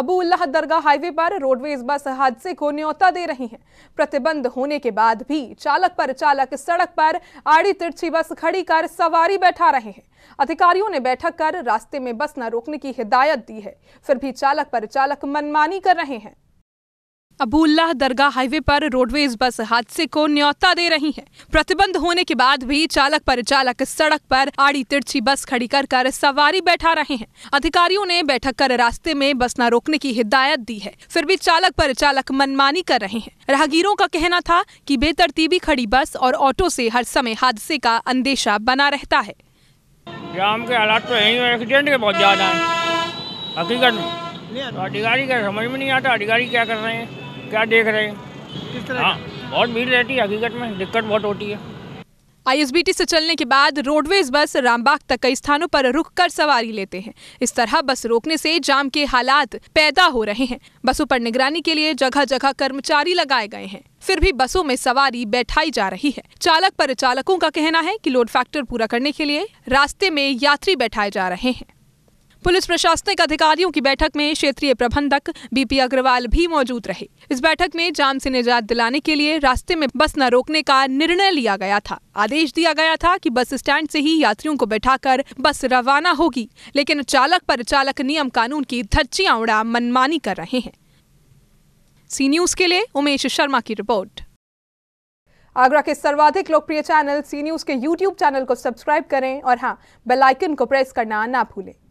अबू उल्लाह दरगाह हाईवे पर roadways bus हादसे को न्योता दे रही हैं। प्रतिबंध होने के बाद भी चालक पर चालक सड़क पर आड़ी तिरछी बस खड़ी कर सवारी बैठा रहे हैं अधिकारियों ने बैठक कर रास्ते में बस न रोकने की हिदायत दी है फिर भी चालक पर चालक मनमानी कर रहे हैं अबुल्लाह दरगाह हाईवे पर रोडवेज बस हादसे को न्यौता दे रही है प्रतिबंध होने के बाद भी चालक परिचालक सड़क पर आड़ी तिरछी बस खड़ी कर कर सवारी बैठा रहे हैं अधिकारियों ने बैठक कर रास्ते में बस न रोकने की हिदायत दी है फिर भी चालक परिचालक मनमानी कर रहे हैं राहगीरों का कहना था की बेतरतीबी खड़ी बस और ऑटो ऐसी हर समय हादसे का अंदेशा बना रहता है जाम के हालात तो यही एक्सीडेंट के बहुत ज्यादा हकीकत में अधिकारी का समझ में नहीं आता अधिकारी क्या कर रहे हैं क्या देख रहे हैं किस तरह हाँ बहुत भीड़ रहती है हकीकत में दिक्कत बहुत होती है आईएसबीटी से चलने के बाद रोडवेज बस रामबाग तक कई स्थानों पर रुककर सवारी लेते हैं इस तरह बस रोकने से जाम के हालात पैदा हो रहे हैं बसों पर निगरानी के लिए जगह जगह कर्मचारी लगाए गए हैं फिर भी बसों में सवारी बैठाई जा रही है चालक परिचालकों का कहना है कि लोड फैक्टर पूरा करने के लिए रास्ते में यात्री बैठाए जा रहे हैं पुलिस प्रशासनिक अधिकारियों की बैठक में क्षेत्रीय प्रबंधक बीपी अग्रवाल भी मौजूद रहे इस बैठक में जाम से निजात दिलाने के लिए रास्ते में बस न रोकने का निर्णय लिया गया था आदेश दिया गया था कि बस स्टैंड से ही यात्रियों को बैठाकर बस रवाना होगी लेकिन चालक पर चालक नियम कानून की धज्जियां उड़ा मनमानी कर रहे हैं सी न्यूज के लिए उमेश शर्मा की रिपोर्ट आगरा के सर्वाधिक लोकप्रिय चैनल सी न्यूज के यूट्यूब चैनल को सब्सक्राइब करें और हाँ बेलाइकन को प्रेस करना ना भूलें